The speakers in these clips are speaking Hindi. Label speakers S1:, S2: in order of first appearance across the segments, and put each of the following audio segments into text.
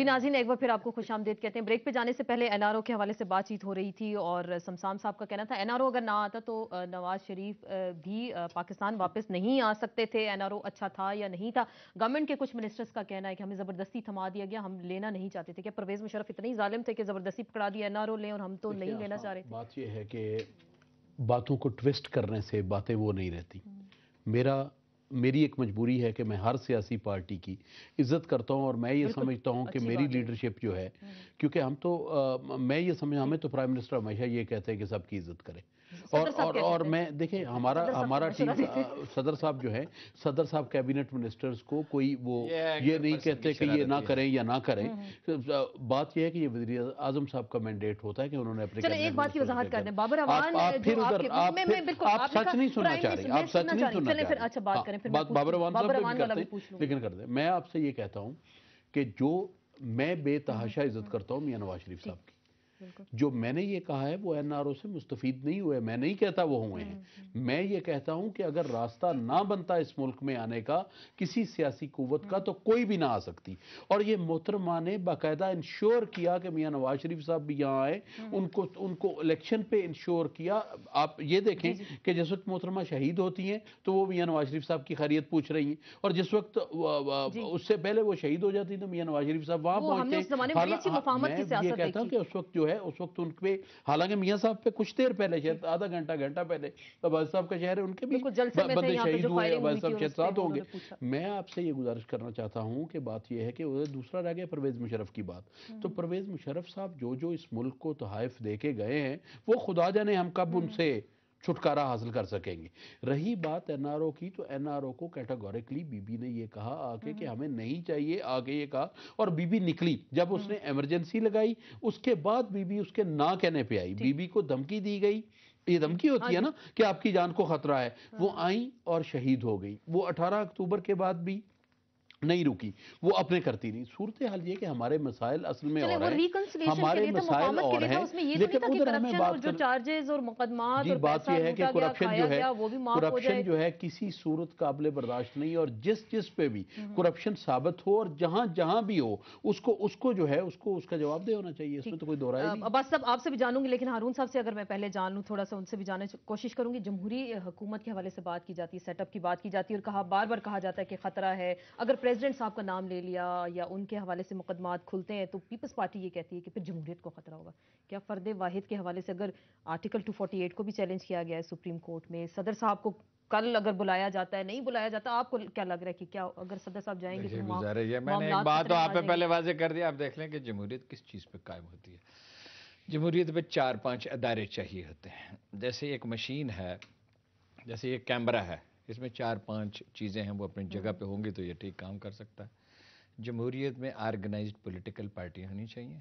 S1: जी नाजीन एक बार फिर आपको खुश आमदेद कहते हैं ब्रेक पे जाने से पहले एनआरओ के हवाले से बातचीत हो रही थी और समसाम साहब का कहना था एनआरओ अगर ना आता तो नवाज शरीफ भी पाकिस्तान वापस नहीं आ सकते थे एनआरओ अच्छा था या नहीं था गवर्नमेंट के कुछ मिनिस्टर्स का कहना है कि हमें ज़बरदस्ती थमा दिया गया हम लेना नहीं चाहते थे क्या परवेज़ मुशरफ इतने ही ालिम थे कि ज़बरदस्ती पकड़ा दिया एन लें और हम तो नहीं लेना चाह रहे थे
S2: बात यह है कि बातों को ट्विस्ट करने से बातें वो नहीं रहती हम्म। मेरा मेरी एक मजबूरी है कि मैं हर सियासी पार्टी की इज्जत करता हूँ और मैं ये समझता हूँ कि मेरी लीडरशिप जो है हम्म। क्योंकि हम तो आ, मैं ये समझ हमें तो प्राइम मिनिस्टर हमेशा ये कहते हैं कि सबकी इज्जत करें
S3: और और और
S2: मैं देखें हमारा हमारा टीम सदर साहब जो है सदर साहब कैबिनेट मिनिस्टर्स को कोई वो ये नहीं कहते कि ये ना करें या ना करें हम्म, हम्म। बात यह है कि ये वजी आजम साहब का मैंडेट होता है कि उन्होंने अपने एक बात की वजाहत
S1: बाबर आप फिर आप सच नहीं सुनना चाह रहे आप सच नहीं सुनना चाह रहे अच्छा बात हाँ। करें फिर बात बाबरवान वाला भी पूछ
S2: लेकिन कर दे मैं आपसे ये कहता हूँ कि जो मैं हम्म, हम्म, बेतहाशा इज्जत हम्म। करता हूँ मियाँ नवाज शरीफ साहब की जो मैंने ये कहा है वो एनआरओ से मुस्तफ़ नहीं हुए मैं नहीं कहता वो हुए हैं हम्म, हम्म। मैं ये कहता हूं कि अगर रास्ता ना बनता इस मुल्क में आने का किसी सियासी कुवत का तो कोई भी ना आ सकती और ये मोहतरमा ने बाकायदा इंश्योर किया कि मियाँ नवाज शरीफ साहब भी यहाँ आए हम्म, उनको उनको इलेक्शन पे इंश्योर किया आप ये देखें कि जिस वक्त मोहतरमा शहीद होती हैं तो वो मियाँ नवाज शरीफ साहब की खैरियत पूछ रही हैं और जिस वक्त उससे पहले वो शहीद हो जाती तो मियाँ नवाज शरीफ साहब वहाँ पहुंचते हैं हाँ, कहता हूँ कि उस वक्त जो है है उस वक्त उन पर हालांकि मियाँ साहब पे कुछ देर पहले शायद आधा घंटा घंटा पहले अबाज तो साहब का शहर है उनके भी बंदे शहीद हुए अबाज साहब शायद साथ होंगे मैं आपसे ये गुजारिश करना चाहता हूँ कि बात यह है कि दूसरा रह गया परवेज मुशरफ की बात तो हम्म। परवेज मुशरफ साहब जो जो इस मुल्क को तहफ दे के गए हैं वो खुदा जाने हम कब हम्म। उनसे छुटकारा हासिल कर सकेंगे रही बात एनआरओ की तो एनआरओ को कैटेगोरिकली बीबी ने ये कहा आके कि हम्म। हमें नहीं चाहिए आगे ये कहा और बीबी निकली जब हम्म। उसने इमरजेंसी लगाई उसके बाद बीबी उसके ना कहने पे आई बीबी को धमकी दी गई ये धमकी होती हाँ है ना कि आपकी जान को खतरा है वो हाँ। आई और शहीद हो गई वो 18 अक्टूबर के बाद भी नहीं रुकी वो अपने करती रही सूरत हाल ये कि हमारे मसाइल असल में और हैं हमारे तो मसाइल और तो हैं लेकिन उधर हमें बात जो
S1: चार्जेस और मुकदमा जी बात यह है कि करप्शन जो है करप्शन जो
S2: है किसी सूरत काबिल बर्दाश्त नहीं और जिस जिस पे भी करप्शन हम्म। साबित हो और जहां जहां भी हो उसको उसको जो है उसको उसका जवाब दे होना चाहिए इसमें तो कोई दोहराए
S1: अब्बास साहब आपसे भी जानूंगी लेकिन हारून साहब से अगर मैं पहले जान लूँ थोड़ा सा उनसे भी जानने की कोशिश करूंगी जमहूरी हुकूमत के हवाले से बात की जाती है सेटअप की बात की जाती है और कहा बार बार कहा जाता है कि खतरा है अगर प्रेसिडेंट साहब का नाम ले लिया या उनके हवाले से मुकदमात खुलते हैं तो पीपल्स पार्टी ये कहती है कि फिर जमहूरियत को खतरा होगा क्या फर्द वाहिद के हवाले से अगर आर्टिकल 248 को भी चैलेंज किया गया है सुप्रीम कोर्ट में सदर साहब को कल अगर बुलाया जाता है नहीं बुलाया जाता आपको क्या लग रहा है कि क्या अगर सदर साहब जाएंगे
S3: तो मैंने बात तो आप पहले वाजे कर दिया आप देख लें कि जमहूरियत किस चीज़ पर कायम होती है जमहूरियत में चार पांच अदारे चाहिए होते हैं जैसे एक मशीन है जैसे एक कैमरा है इसमें चार पांच चीज़ें हैं वो अपनी हम्म। जगह पे होंगी तो ये ठीक काम कर सकता है जमहूरीत में आर्गेनाइज्ड पॉलिटिकल पार्टी होनी चाहिए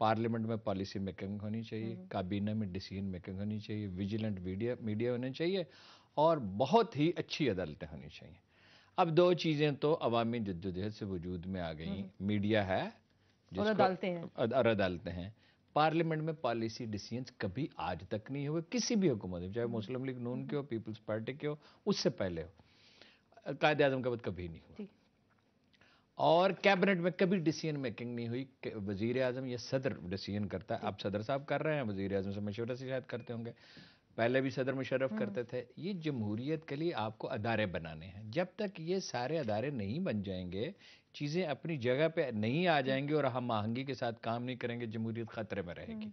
S3: पार्लियामेंट में पॉलिसी मेकिंग होनी चाहिए हम्म। काबीना में डिसीजन मेकिंग होनी चाहिए विजिलेंट मीडिया मीडिया होना चाहिए और बहुत ही अच्छी अदालतें होनी चाहिए अब दो चीज़ें तो अवामी जद्दोजहद से वजूद में आ गई हम्म। मीडिया है और अदालतें हैं पार्लियामेंट में पॉलिसी डिसीजन कभी आज तक नहीं हुए किसी भी हुकूमत में चाहे मुस्लिम लीग नून के हो पीपल्स पार्टी के हो उससे पहले हो कायद आजम का बाद कभी नहीं हुआ और कैबिनेट में कभी डिसीजन मेकिंग नहीं हुई वजीर आजम या सदर डिसीजन करता है आप सदर साहब कर रहे हैं वजीर आजम से मशवरा से शायद करते होंगे पहले भी सदर मुशरफ हम्म। करते थे ये जमहूरीत के लिए आपको अदारे बनाने हैं जब तक ये सारे अदारे नहीं बन जाएंगे चीज़ें अपनी जगह पे नहीं आ हम्म। जाएंगी और हम आहंगी के साथ काम नहीं करेंगे जमहूरीत ख़तरे में रहेगी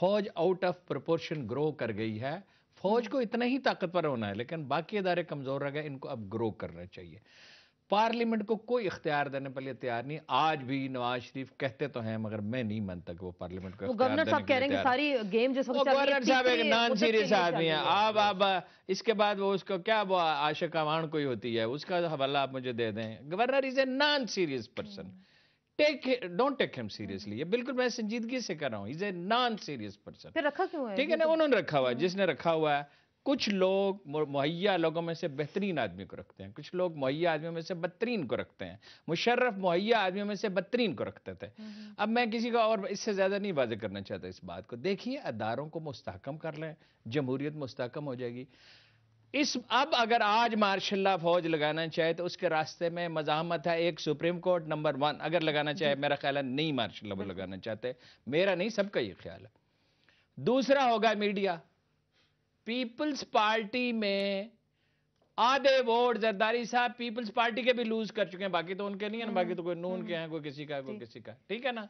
S3: फ़ौज आउट ऑफ प्रपोर्शन ग्रो कर गई है फ़ौज हम्म। को इतना ही ताकतवर होना है लेकिन बाकी अदारे कमज़ोर रह गए इनको अब ग्रो करना चाहिए पार्लियामेंट को कोई इख्तियार देने के लिए तैयार नहीं आज भी नवाज शरीफ कहते तो हैं मगर मैं नहीं मानता कि वो पार्लियामेंट को गवर्नर साहब कह रहे हैं सारी
S1: गेम सब गवर्नर साहब एक नॉन सीरियस आदमी है
S3: आप आप इसके बाद वो उसको क्या वो आशक आवाण कोई होती है उसका हवाला आप मुझे दे दें governor is a non serious person take don't take him seriously ये बिल्कुल मैं संजीदगी से कर रहा हूँ is a non serious person
S1: रखा क्यों है ठीक है ना तो-
S3: उन्होंने रखा हुआ है हम्म। जिसने रखा हुआ है कुछ लोग मुहैया लोगों में से बेहतरीन आदमी को रखते हैं कुछ लोग मुहैया आदमियों में से बदतरीन को रखते हैं मुशर्रफ मुहैया आदमियों में से बदतरीन को रखते थे हम्म, हम्म। अब मैं किसी का और इससे ज़्यादा नहीं वाजे करना चाहता इस बात को देखिए अदारों को मुस्तकम कर लें जमहूरीत मुस्तकम हो जाएगी इस अब अगर आज मार्शल्ला फौज लगाना चाहे तो उसके रास्ते में मजामत है एक सुप्रीम कोर्ट नंबर वन अगर लगाना चाहे मेरा ख्याल है नहीं मार्शल्ला लगाना चाहते मेरा नहीं सबका ये ख्याल है दूसरा होगा मीडिया पीपल्स पार्टी में आधे वोट जरदारी साहब पीपल्स पार्टी के भी लूज कर चुके हैं बाकी तो उनके नहीं है ना हम्म, बाकी तो कोई नून हम्म। के हैं कोई किसी का कोई किसी का ठीक है ना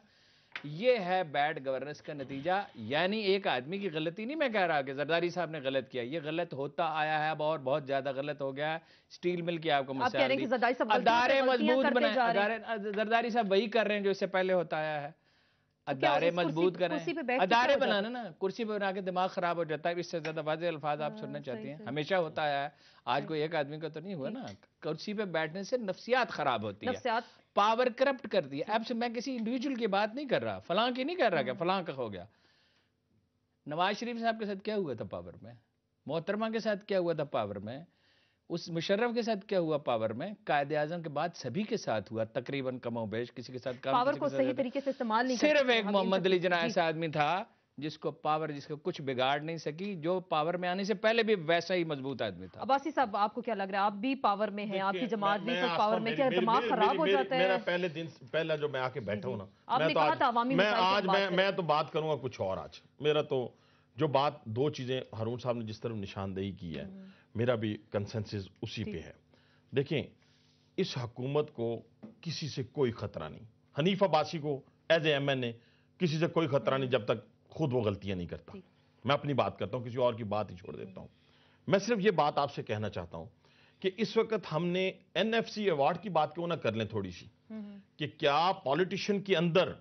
S3: ये है बैड गवर्नेंस का नतीजा यानी एक आदमी की गलती नहीं मैं कह रहा कि जरदारी साहब ने गलत किया ये गलत होता आया है अब और बहुत ज्यादा गलत हो गया है स्टील मिल की आपको अदारे मजबूत बनाए जरदारी साहब वही कर रहे हैं जो इससे पहले होता आया है अदारे मजबूत करें अदारे बनाना ना कुर्सी पर बना के दिमाग खराब हो जाता है इससे ज्यादा वाजे अल्फाज आप हाँ, सुनना चाहती हैं हमेशा होता है आज हाँ। कोई एक आदमी का तो नहीं हुआ ना कुर्सी पे बैठने से नफसियात खराब होती है पावर करप्ट करती है अब मैं किसी इंडिविजुअल की बात नहीं कर रहा फलां की नहीं कर रहा क्या हाँ। फलां का हो गया नवाज शरीफ साहब के साथ क्या हुआ था पावर में मोहतरमा के साथ क्या हुआ था पावर में उस मुशर्रफ के साथ क्या हुआ पावर में कायद आजम के बाद सभी के साथ हुआ तकरीबन कमो बेश किसी के साथ काम पावर को सही
S1: तरीके से इस्तेमाल नहीं सिर्फ एक मोहम्मद अली जना ऐसा
S3: आदमी था जिसको पावर जिसको कुछ बिगाड़ नहीं सकी जो पावर में आने से पहले भी वैसा ही मजबूत आदमी था
S1: अबासी साहब आपको क्या लग रहा है आप भी पावर में हैं आपकी जमात भी सब पावर में क्या दिमाग खराब हो जाता है मेरा
S4: पहले दिन पहला जो मैं आके बैठा हूँ ना मैं तो आज मैं मैं तो बात करूंगा कुछ और आज मेरा तो जो बात दो चीजें हरूण साहब ने जिस तरफ निशानदेही की है हम्म। मेरा भी कंसेंसिस उसी पे है देखें इस हकूमत को किसी से कोई ख़तरा नहीं हनीफ बासी को as a M N A किसी से कोई ख़तरा नहीं जब तक खुद वो गलतियां नहीं करता मैं अपनी बात करता हूं किसी और की बात ही छोड़ देता हूं मैं सिर्फ ये बात आपसे कहना चाहता हूं कि इस वक्त हमने एन एफ सी अवार्ड की बात क्यों ना कर लें थोड़ी सी हम्म। कि क्या पॉलिटिशियन के अंदर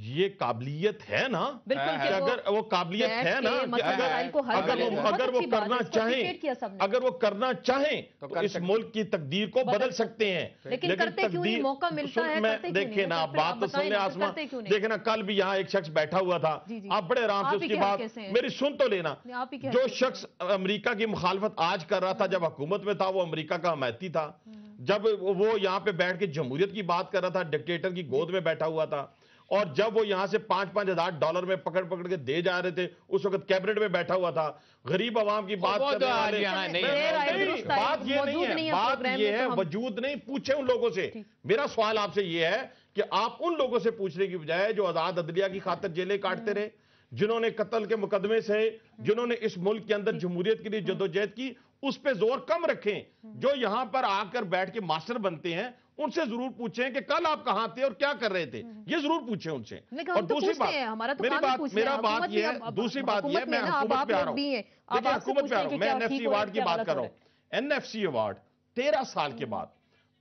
S4: ये काबिलियत है ना कि अगर वो काबिलियत है ना अगर अगर वो अगर वो करना चाहें अगर वो करना चाहें तो, तो इस मुल्क की तकदीर को बदल अच्छा। सकते हैं लेकिन तकदीर मौका मिलता है देखिए ना आप बात तो सुनने आसमान देखे ना कल भी यहाँ एक शख्स बैठा हुआ था
S1: आप बड़े आराम से उसकी बात मेरी सुन तो लेना जो
S4: शख्स अमरीका की मुखालफत आज कर रहा था हम्म। जब हुकूमत में था वो अमरीका का हमायती था हम्म। जब वो यहाँ पे बैठ के जमहूरियत की बात कर रहा था डिक्टेटर की गोद में बैठा हुआ था और जब वो यहां से पांच पांच हजार डॉलर में पकड़ पकड़ के दे जा रहे थे उस वक्त कैबिनेट में बैठा हुआ था गरीब आवाम की बात तो बात ये नहीं है बात ये तो है वजूद नहीं पूछे उन लोगों से मेरा सवाल आपसे ये है कि आप उन लोगों से पूछने की बजाय जो आजाद अदलिया की खातर जेलें काटते हम्म। रहे जिन्होंने कत्ल के मुकदमे से हम्म। जिन्होंने इस मुल्क के अंदर जमहूरियत के लिए हम्म। जदोजहद की उस पर जोर कम रखें जो यहां पर आकर बैठ के मास्टर बनते हैं उनसे जरूर पूछें कि कल आप कहां थे और क्या कर रहे थे हम्म। ये जरूर पूछें उनसे और तो दूसरी बात तो मेरी बात मेरा बात ये है दूसरी बात ये मैं हुकूमत पे आ रहा हूं देखिए हुकूमत पे आ रहा हूं मैं एनएफसी अवार्ड की बात कर रहा हूं एनएफसी अवार्ड तेरह साल के हम्म। बाद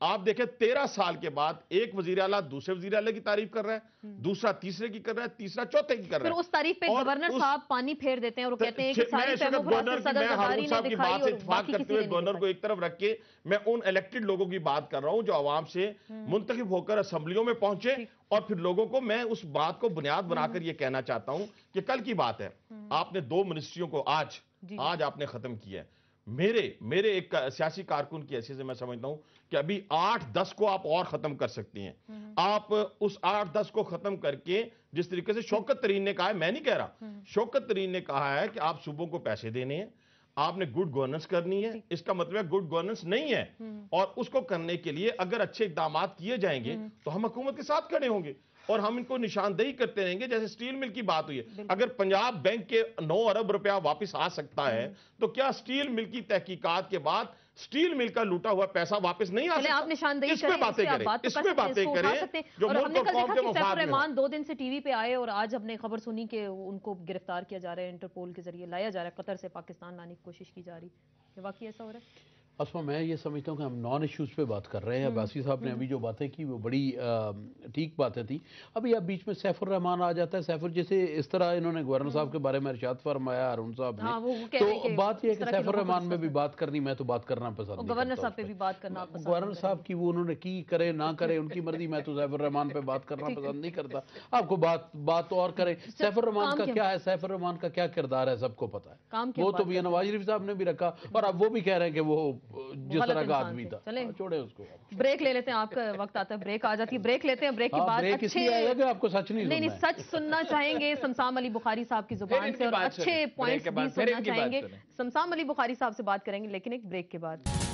S4: आप देखें तेरह साल के बाद एक वजीर अला दूसरे वजीर अला की तारीफ कर रहा है हम्म। दूसरा तीसरे की कर रहा है तीसरा चौथे की कर रहा है
S1: उस तारीफ पे गवर्नर साहब पानी फेर देते हैं और कहते हैं कि गवर्नर साहब की बात से इतफाक करते हुए
S4: गवर्नर को एक तरफ रख के मैं उन इलेक्टेड लोगों की बात कर रहा हूं जो आवाम से हम्म। मुंतखब होकर असेंबलियों में पहुंचे और फिर लोगों को मैं उस बात को बुनियाद हम्म। बनाकर यह कहना चाहता हूं कि कल की बात है आपने दो मिनिस्ट्रियों को आज आज आपने खत्म किया है मेरे मेरे एक सियासी कारकुन की ऐसी से मैं समझता हूं कि अभी आठ दस को आप और खत्म कर सकती हैं हम्म। आप उस आठ दस को खत्म करके जिस तरीके से शौकत तरीन ने कहा है मैं नहीं कह रहा हम्म। शौकत तरीन ने कहा है कि आप सूबों को पैसे देने हैं आपने गुड गवर्नेंस करनी है इसका मतलब है गुड गवर्नेंस नहीं है हम्म। और उसको करने के लिए अगर अच्छे इकदाम किए जाएंगे तो हम हुकूमत के साथ खड़े होंगे और हम इनको निशानदेही करते रहेंगे जैसे स्टील मिल की बात हुई है अगर पंजाब बैंक के 9 अरब रुपया वापस आ सकता है तो क्या स्टील मिल की तहकीकात के बाद स्टील मिल का लूटा हुआ पैसा वापस नहीं आ सकता आप निशानदेही इसमें बातें करें तो इसमें बातें करें जो रहमान
S1: दो दिन से टीवी पे आए और आज हमने खबर सुनी कि उनको गिरफ्तार किया जा रहा है इंटरपोल के जरिए लाया जा रहा है कतर से पाकिस्तान लाने की कोशिश की जा रही है वाकई ऐसा हो रहा है
S2: असमा मैं ये समझता हूँ कि हम नॉन इश्यूज़ पे बात कर रहे हैं हम्म, अब्बासी साहब ने हम्म। अभी जो बातें की वो बड़ी ठीक बातें थी अभी आप बीच में सैफुर रहमान आ जाता है सैफुर जैसे इस तरह इन्होंने गवर्नर हम्म। साहब के बारे में अरशाद फरमाया अरुण साहब ने हाँ, तो बात यह है कि सैफुर रहमान में भी बात करनी मैं तो बात करना पसंद गवर्नर साहब
S1: पे भी बात करना गवर्नर
S2: साहब की वो उन्होंने की करे ना करे उनकी मर्जी मैं तो सैफुर रहमान पे बात करना पसंद नहीं करता आपको बात बात और करें सैफुर रहमान का क्या है सैफुर रहमान का क्या किरदार है सबको पता
S1: है वो तो मियाँ
S2: नवाज शरीफ साहब ने भी रखा और अब वो भी कह रहे हैं कि वो
S1: जिस तरह का आदमी था हाँ,
S2: छोड़े उसको
S1: ब्रेक ले लेते हैं आपका वक्त आता है ब्रेक आ जाती है ब्रेक लेते हैं ब्रेक के हाँ, बाद अच्छे
S2: आपको सच नहीं नहीं
S1: सच सुनना चाहेंगे समसाम अली बुखारी साहब की जुबान से और अच्छे पॉइंट्स भी सुनना चाहेंगे समसाम अली बुखारी साहब से बात करेंगे लेकिन एक ब्रेक के बाद